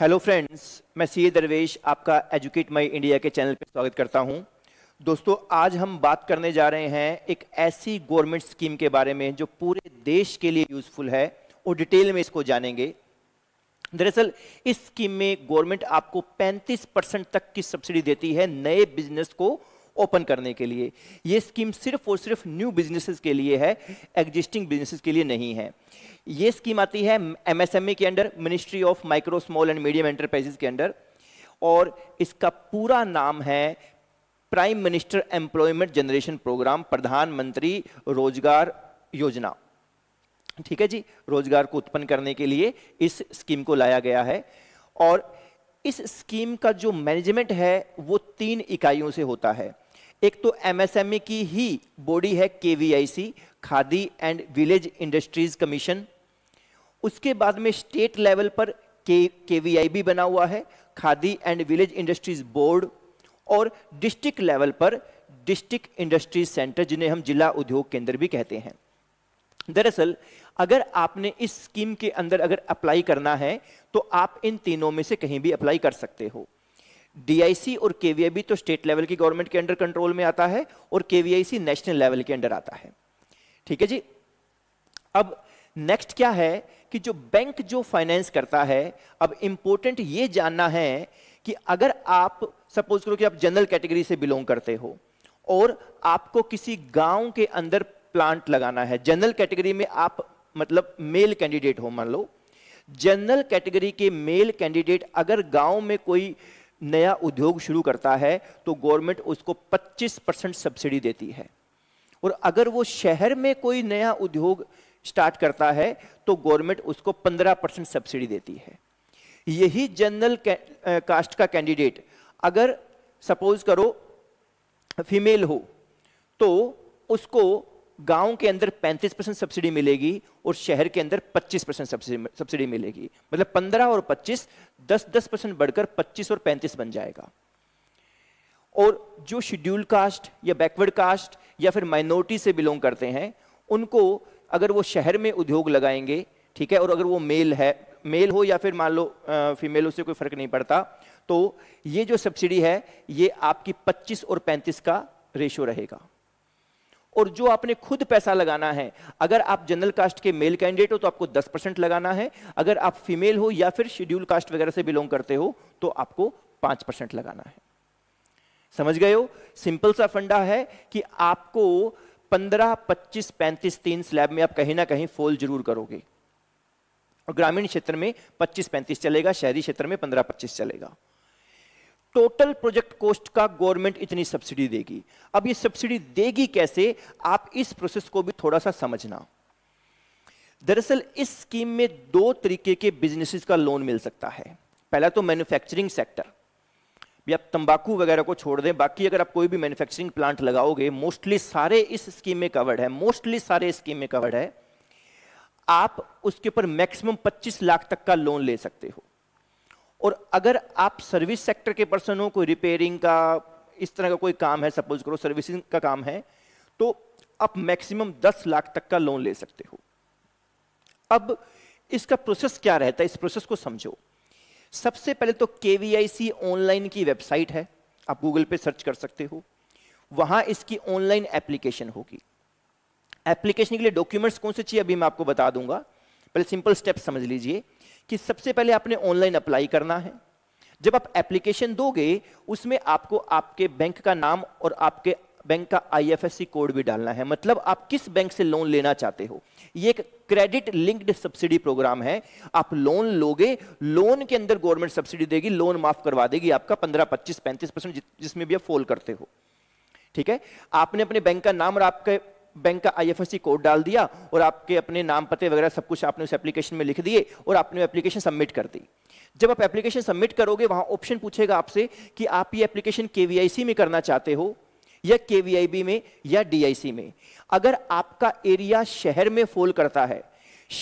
hello friends मैं C Darvesh आपका educate my India के चैनल पर स्वागत करता हूं दोस्तों आज हम बात करने जा रहे हैं एक ऐसी गवर्नमेंट स्कीम के बारे में जो पूरे देश के लिए यूज़फुल है और डिटेल में इसको जानेंगे दरअसल इस स्कीम में गवर्नमेंट आपको 35 परसेंट तक की सब्सिडी देती है नए बिजनेस को ओपन करने के लिए ये स्कीम सिर्फ और सिर्फ न्यू बिजनेसेस के लिए है एग्जिस्टिंग बिजनेसेस के लिए नहीं है ये स्कीम आती है एमएसएमई e के under ministry of micro small and medium enterprises के अंडर और इसका पूरा नाम है prime minister employment generation programme प्रधानमंत्री रोजगार योजना ठीक है जी रोजगार को उत्पन्न करने के लिए इस स्कीम को लाया गया है और इस स्कीम का जो मैनेजमेंट है वो तीन इकाइयों से होता है एक तो एमएसएमई e की ही बॉडी है KVIC Khadi and village industries commission उसके बाद में स्टेट लेवल पर के भी बना हुआ है Khadi and village industries board और डिस्ट्रिक्ट लेवल पर डिस्ट्रिक्ट इंडस्ट्रीज सेंटर जिन्हें हम जिला उद्योग केंद्र भी कहते हैं दरअसल अगर आपने इस स्कीम के अंदर अगर अप्लाई करना है तो आप इन तीनों में से कहीं भी अप्लाई कर सकते हो डीआईसी और केवीआईबी तो स्टेट लेवल की गवर्नमेंट के अंडर कंट्रोल में आता है और केवीआईसी नेशनल लेवल के अंडर आता है ठीक है जी अब नेक्स्ट क्या है कि जो बैंक जो फाइनेंस करता है अब इंपॉर्टेंट ये जानना है कि अगर आप सपोज करो कि आप जनरल कैटेगरी से बिलोंग करते हो और आपको किसी गांव के अंदर प्लांट लगाना है जनरल कैटेगरी में आप मतलब मेल कैंडिडेट हो मान लो जनरल कैटेगरी के मेल कैंडिडेट अगर गांव में कोई नया उद्योग शुरू करता है तो गवर्नमेंट उसको 25 परसेंट सब्सिडी देती है और अगर वो शहर में कोई नया उद्योग स्टार्ट करता है तो गवर्नमेंट उसको 15 परसेंट सब्सिडी देती है यही जनरल कास्ट का कैंडिडेट अगर सपोज करो फीमेल हो तो उसको गांव के अंदर 35 परसेंट सब्सिडी मिलेगी और शहर के अंदर 25 परसेंट सब्सिडी मिलेगी मतलब 15 और 25 10 10 परसेंट बढ़कर 25 और 35 बन जाएगा और जो शेड्यूल कास्ट या बैकवर्ड कास्ट या फिर माइनॉरिटी से बिलोंग करते हैं उनको अगर वो शहर में उद्योग लगाएंगे ठीक है और अगर वो मेल है मेल हो या फिर मान लो फीमेल उससे कोई फर्क नहीं पड़ता तो ये जो सब्सिडी है ये आपकी 25 और 35 का रेशो रहेगा और जो आपने खुद पैसा लगाना है अगर आप जनरल कास्ट के मेल कैंडिडेट हो तो आपको 10 परसेंट लगाना है अगर आप फीमेल हो या फिर शेड्यूल कास्ट वगैरह से बिलोंग करते हो तो आपको 5 परसेंट लगाना है समझ गए हो सिंपल सा फंडा है कि आपको 15, 25, 35, तीन स्लैब में आप कहीं ना कहीं फोल जरूर करोगे और ग्रामीण क्षेत्र में पच्चीस पैंतीस चलेगा शहरी क्षेत्र में पंद्रह पच्चीस चलेगा टोटल प्रोजेक्ट कॉस्ट का गवर्नमेंट इतनी सब्सिडी देगी अब ये सब्सिडी देगी कैसे आप इस प्रोसेस को भी थोड़ा सा समझना दरअसल इस स्कीम में दो तरीके के बिजनेसेस का लोन मिल सकता है पहला तो मैन्युफैक्चरिंग सेक्टर भी आप तंबाकू वगैरह को छोड़ दें बाकी अगर आप कोई भी मैन्युफैक्चरिंग प्लांट लगाओगे मोस्टली सारे इस स्कीम में कवर्ड है मोस्टली सारे स्कीम में कवर्ड है आप उसके ऊपर मैक्सिमम 25 लाख तक का लोन ले सकते हो और अगर आप सर्विस सेक्टर के पर्सन हो कोई रिपेयरिंग का इस तरह का कोई काम है सपोज करो सर्विसिंग का काम है तो आप मैक्सिमम 10 लाख तक का लोन ले सकते हो अब इसका प्रोसेस क्या रहता है इस प्रोसेस को समझो सबसे पहले तो के ऑनलाइन की वेबसाइट है आप गूगल पे सर्च कर सकते हो वहां इसकी ऑनलाइन एप्लीकेशन होगी एप्लीकेशन के लिए डॉक्यूमेंट्स कौन से चाहिए अभी मैं आपको बता दूंगा पहले सिंपल स्टेप समझ लीजिए कि सबसे पहले आपने ऑनलाइन अप्लाई करना है जब आप एप्लीकेशन दोगे उसमें आपको आपके बैंक का नाम और आपके बैंक का आईएफएससी कोड भी डालना है मतलब आप किस बैंक से लोन लेना चाहते हो ये एक क्रेडिट लिंक्ड सब्सिडी प्रोग्राम है आप लोन लोगे लोन के अंदर गवर्नमेंट सब्सिडी देगी लोन माफ करवा देगी आपका 15, 25, 35 परसेंट जिसमें भी आप फोल करते हो ठीक है आपने अपने बैंक का नाम और आपके बैंक का आईएफएससी कोड डाल दिया और आपके अपने नाम पते वगैरह सब कुछ आपने उस एप्लीकेशन में लिख दिए और आपने एप्लीकेशन सबमिट कर दी जब आप एप्लीकेशन सबमिट करोगे वहां ऑप्शन पूछेगा आपसे कि आप ये एप्लीकेशन के में करना चाहते हो या के में या डी में अगर आपका एरिया शहर में फॉल करता है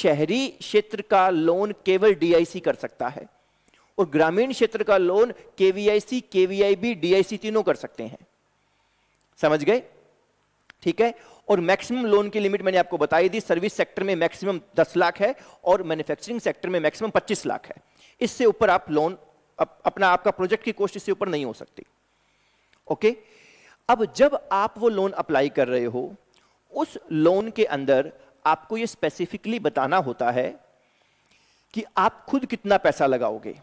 शहरी क्षेत्र का लोन केवल डी कर सकता है और ग्रामीण क्षेत्र का लोन केवीआईसी केवीआईबी डीआईसी तीनों कर सकते हैं समझ गए ठीक है और मैक्सिमम लोन की लिमिट मैंने आपको बताई दी सर्विस सेक्टर में मैक्सिमम 10 लाख है और मैन्युफैक्चरिंग सेक्टर में मैक्सिमम 25 लाख है इससे ऊपर आप लोन अप, अपना आपका प्रोजेक्ट की कोस्ट इससे ऊपर नहीं हो सकती ओके अब जब आप वो लोन अप्लाई कर रहे हो उस लोन के अंदर आपको ये स्पेसिफिकली बताना होता है कि आप खुद कितना पैसा लगाओगे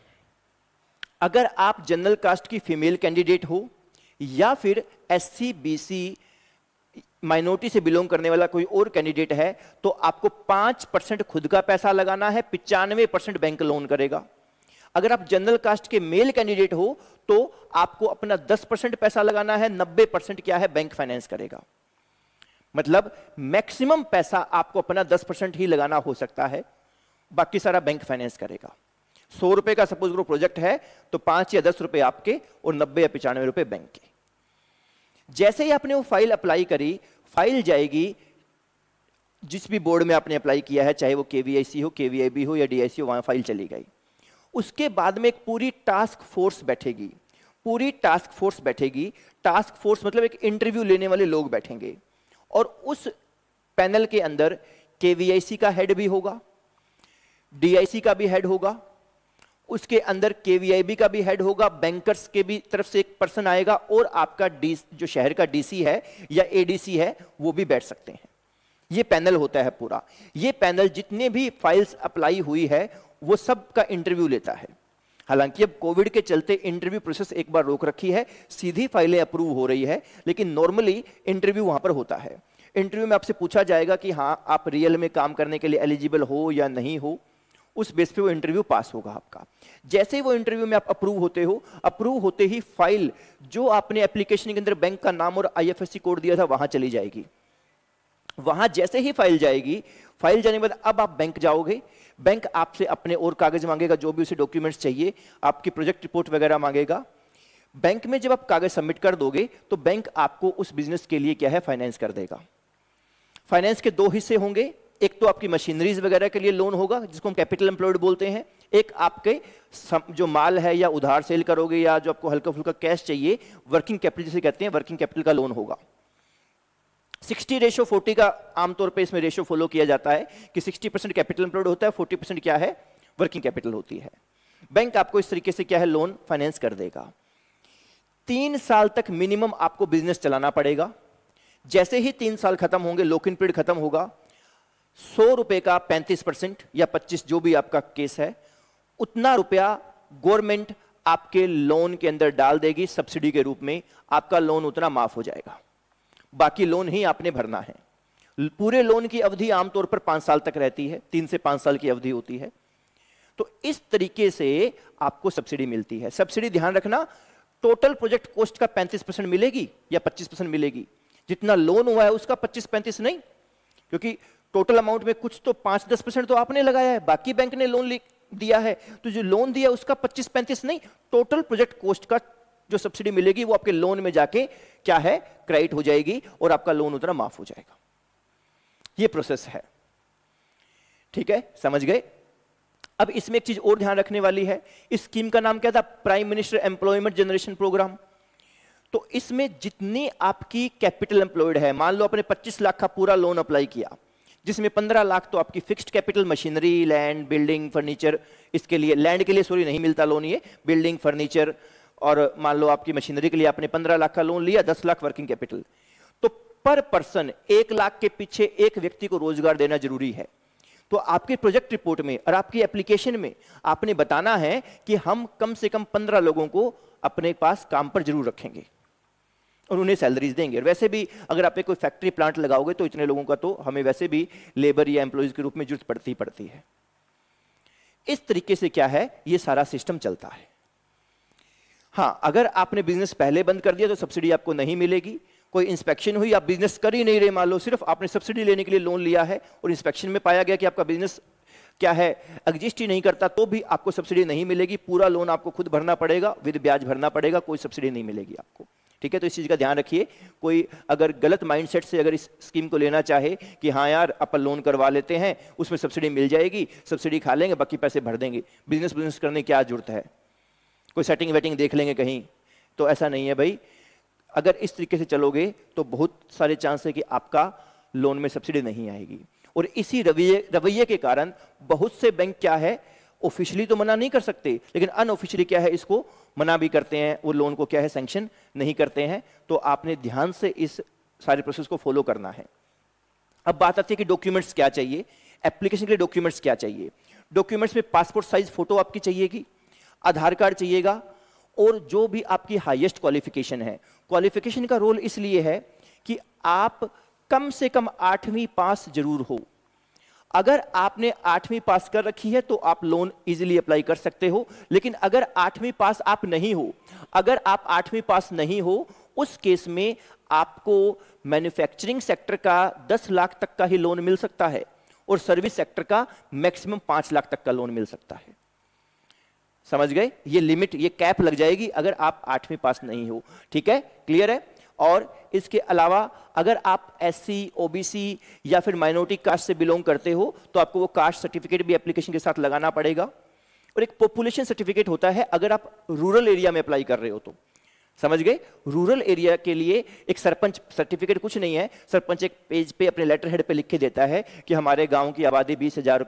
अगर आप जनरल कास्ट की फीमेल कैंडिडेट हो या फिर एस सी माइनॉरिटी से बिलोंग करने वाला कोई और कैंडिडेट है तो आपको पांच परसेंट खुद का पैसा लगाना है पिचानवे परसेंट बैंक लोन करेगा अगर आप जनरल कास्ट के मेल कैंडिडेट हो तो आपको अपना दस परसेंट पैसा लगाना है नब्बे परसेंट क्या है बैंक फाइनेंस करेगा मतलब मैक्सिमम पैसा आपको अपना दस परसेंट ही लगाना हो सकता है बाकी सारा बैंक फाइनेंस करेगा सौ रुपए का सपोज करो प्रोजेक्ट है तो पांच या दस रुपए आपके और नब्बे या पिचानवे रुपए बैंक के जैसे ही आपने वो फाइल अप्लाई करी फाइल जाएगी जिस भी बोर्ड में आपने अप्लाई किया है चाहे वो के हो के हो या डी हो वहाँ फाइल चली गई उसके बाद में एक पूरी टास्क फोर्स बैठेगी पूरी टास्क फोर्स बैठेगी टास्क फोर्स मतलब एक इंटरव्यू लेने वाले लोग बैठेंगे और उस पैनल के अंदर के का हेड भी होगा डी का भी हेड होगा उसके अंदर के का भी हेड होगा बैंकर्स के भी तरफ से एक पर्सन आएगा और आपका डी जो शहर का डीसी है या एडीसी है वो भी बैठ सकते हैं ये पैनल होता है पूरा ये पैनल जितने भी फाइल्स अप्लाई हुई है वो सब का इंटरव्यू लेता है हालांकि अब कोविड के चलते इंटरव्यू प्रोसेस एक बार रोक रखी है सीधी फाइलें अप्रूव हो रही है लेकिन नॉर्मली इंटरव्यू वहां पर होता है इंटरव्यू में आपसे पूछा जाएगा कि हाँ आप रियल में काम करने के लिए एलिजिबल हो या नहीं हो उस बेस पे वो इंटरव्यू पास होगा आपका जैसे ही वो इंटरव्यू में आप अप्रूव होते हो अप्रूव होते ही फाइल जो आपने एप्लीकेशन के अंदर बैंक का नाम और आईएफएससी कोड दिया था वहां चली जाएगी वहां जैसे ही फाइल जाएगी फाइल जाने के बाद अब आप बैंक जाओगे बैंक आपसे अपने और कागज मांगेगा जो भी उसे डॉक्यूमेंट्स चाहिए आपकी प्रोजेक्ट रिपोर्ट वगैरह मांगेगा बैंक में जब आप कागज सबमिट कर दोगे तो बैंक आपको उस बिजनेस के लिए क्या है फाइनेंस कर देगा फाइनेंस के दो हिस्से होंगे एक तो आपकी मशीनरीज वगैरह के लिए लोन होगा जिसको हम कैपिटल एम्प्लॉयड बोलते हैं एक आपके जो माल है या उधार सेल करोगे या जो आपको हल्का फुल्का कैश चाहिए वर्किंग कैपिटल जिसे कहते हैं वर्किंग कैपिटल का लोन होगा 60 रेशो 40 का आमतौर पे इसमें रेशो फॉलो किया जाता है कि 60 परसेंट कैपिटल एम्प्लॉयड होता है 40 परसेंट क्या है वर्किंग कैपिटल होती है बैंक आपको इस तरीके से क्या है लोन फाइनेंस कर देगा तीन साल तक मिनिमम आपको बिजनेस चलाना पड़ेगा जैसे ही तीन साल खत्म होंगे लॉक इन पीरियड खत्म होगा सौ रुपए का पैंतीस परसेंट या पच्चीस जो भी आपका केस है उतना रुपया गवर्नमेंट आपके लोन के अंदर डाल देगी सब्सिडी के रूप में आपका लोन उतना माफ हो जाएगा बाकी लोन ही आपने भरना है पूरे लोन की अवधि आमतौर पर पांच साल तक रहती है तीन से पांच साल की अवधि होती है तो इस तरीके से आपको सब्सिडी मिलती है सब्सिडी ध्यान रखना टोटल प्रोजेक्ट कॉस्ट का 35 परसेंट मिलेगी या 25 परसेंट मिलेगी जितना लोन हुआ है उसका 25 35 नहीं क्योंकि टोटल अमाउंट में कुछ तो पांच दस परसेंट तो आपने लगाया है बाकी बैंक ने लोन दिया है तो जो लोन दिया उसका पच्चीस पैंतीस नहीं टोटल प्रोजेक्ट कोस्ट का जो सब्सिडी मिलेगी वो आपके लोन में जाके क्या है क्रेडिट हो जाएगी और आपका लोन उतना माफ हो जाएगा ये प्रोसेस है ठीक है समझ गए अब इसमें एक चीज और ध्यान रखने वाली है इस स्कीम का नाम क्या था prime minister employment generation programme तो इसमें जितनी आपकी कैपिटल एम्प्लॉयड है मान लो आपने 25 लाख का पूरा लोन अप्लाई किया जिसमें पंद्रह लाख तो आपकी fixed capital machinery land building furniture इसके लिए लैंड के लिए सॉरी नहीं मिलता लोन ये बिल्डिंग फर्नीचर और मान लो आपकी मशीनरी के लिए आपने पंद्रह लाख का लोन लिया दस लाख वर्किंग कैपिटल तो पर पर्सन एक लाख के पीछे एक व्यक्ति को रोजगार देना जरूरी है तो आपके प्रोजेक्ट रिपोर्ट में और आपकी एप्लीकेशन में आपने बताना है कि हम कम से कम पंद्रह लोगों को अपने पास काम पर जरूर रखेंगे और उन्हें सैलरीज देंगे और वैसे भी अगर आप कोई फैक्ट्री प्लांट लगाओगे तो इतने लोगों का तो हमें वैसे भी लेबर या एम्प्लॉयज के रूप में जरूरत पड़ती पड़ती है इस तरीके से क्या है ये सारा सिस्टम चलता है हाँ अगर आपने बिजनेस पहले बंद कर दिया तो सब्सिडी आपको नहीं मिलेगी कोई इंस्पेक्शन हुई आप बिजनेस कर ही नहीं रहे मान लो सिर्फ आपने सब्सिडी लेने के लिए लोन लिया है और इंस्पेक्शन में पाया गया कि आपका बिजनेस क्या है एग्जिस्ट ही नहीं करता तो भी आपको सब्सिडी नहीं मिलेगी पूरा लोन आपको खुद भरना पड़ेगा विद ब्याज भरना पड़ेगा कोई सब्सिडी नहीं मिलेगी आपको ठीक है तो इस चीज़ का ध्यान रखिए कोई अगर गलत माइंडसेट से अगर इस स्कीम को लेना चाहे कि हाँ यार अपन लोन करवा लेते हैं उसमें सब्सिडी मिल जाएगी सब्सिडी खा लेंगे बाकी पैसे भर देंगे बिजनेस बिजनेस करने की क्या जरूरत है कोई सेटिंग वेटिंग देख लेंगे कहीं तो ऐसा नहीं है भाई अगर इस तरीके से चलोगे तो बहुत सारे चांस है कि आपका लोन में सब्सिडी नहीं आएगी और इसी रवैये रवैये के कारण बहुत से बैंक क्या है ऑफिशियली तो मना नहीं कर सकते लेकिन अनऑफिशियली क्या है इसको मना भी करते हैं वो लोन को क्या है सेंक्शन नहीं करते हैं तो आपने ध्यान से इस सारे प्रोसेस को फॉलो करना है अब बात आती है कि डॉक्यूमेंट्स क्या चाहिए एप्लीकेशन के लिए डॉक्यूमेंट्स क्या चाहिए डॉक्यूमेंट्स में पासपोर्ट साइज फोटो आपकी चाहिएगी आधार कार्ड चाहिएगा और जो भी आपकी हाईएस्ट क्वालिफिकेशन है क्वालिफिकेशन का रोल इसलिए है कि आप कम से कम आठवीं पास जरूर हो अगर आपने आठवीं पास कर रखी है तो आप लोन इजीली अप्लाई कर सकते हो लेकिन अगर आठवीं पास आप नहीं हो अगर आप आठवीं पास नहीं हो उस केस में आपको मैन्युफैक्चरिंग सेक्टर का दस लाख तक का ही लोन मिल सकता है और सर्विस सेक्टर का मैक्सिमम पांच लाख तक का लोन मिल सकता है समझ गए ये लिमिट ये कैप लग जाएगी अगर आप आठवीं पास नहीं हो ठीक है क्लियर है और इसके अलावा अगर आप एस बी सी या फिर माइनॉरिटी कास्ट से बिलोंग करते हो तो आपको वो कास्ट सर्टिफिकेट भी एप्लीकेशन के साथ लगाना पड़ेगा और एक पॉपुलेशन सर्टिफिकेट होता है अगर आप रूरल एरिया में अप्लाई कर रहे हो तो समझ गए रूरल एरिया के लिए एक सरपंच सर्टिफिकेट कुछ नहीं है सरपंच एक पेज पे अपने लेटर हेड पे लिख के देता है कि हमारे गांव की आबादी बीस हजार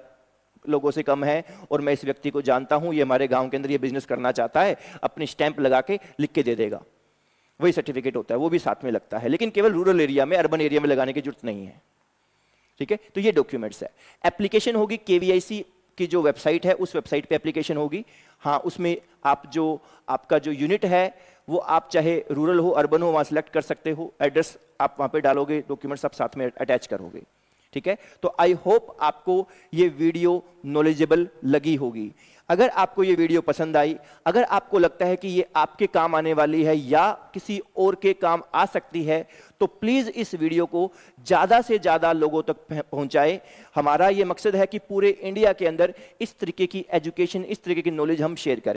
लोगों से कम है और मैं इस व्यक्ति को जानता हूं ये हमारे गांव के अंदर ये बिजनेस करना चाहता है अपनी स्टैंप लगा के लिख के दे देगा वही सर्टिफिकेट होता है वो भी साथ में लगता है लेकिन केवल रूरल एरिया में अर्बन एरिया में लगाने की जरूरत नहीं है ठीक है तो ये डॉक्यूमेंट्स है एप्लीकेशन होगी के की जो वेबसाइट है उस वेबसाइट पे एप्लीकेशन होगी हाँ उसमें आप जो आपका जो यूनिट है वो आप चाहे रूरल हो अर्बन हो वहाँ सेलेक्ट कर सकते हो एड्रेस आप वहाँ पे डालोगे डॉक्यूमेंट्स आप साथ में अटैच करोगे ठीक है तो आई होप आपको ये वीडियो नॉलेजेबल लगी होगी अगर आपको ये वीडियो पसंद आई अगर आपको लगता है कि ये आपके काम आने वाली है या किसी और के काम आ सकती है तो प्लीज़ इस वीडियो को ज़्यादा से ज़्यादा लोगों तक पहुंचाए हमारा ये मकसद है कि पूरे इंडिया के अंदर इस तरीके की एजुकेशन इस तरीके की नॉलेज हम शेयर करें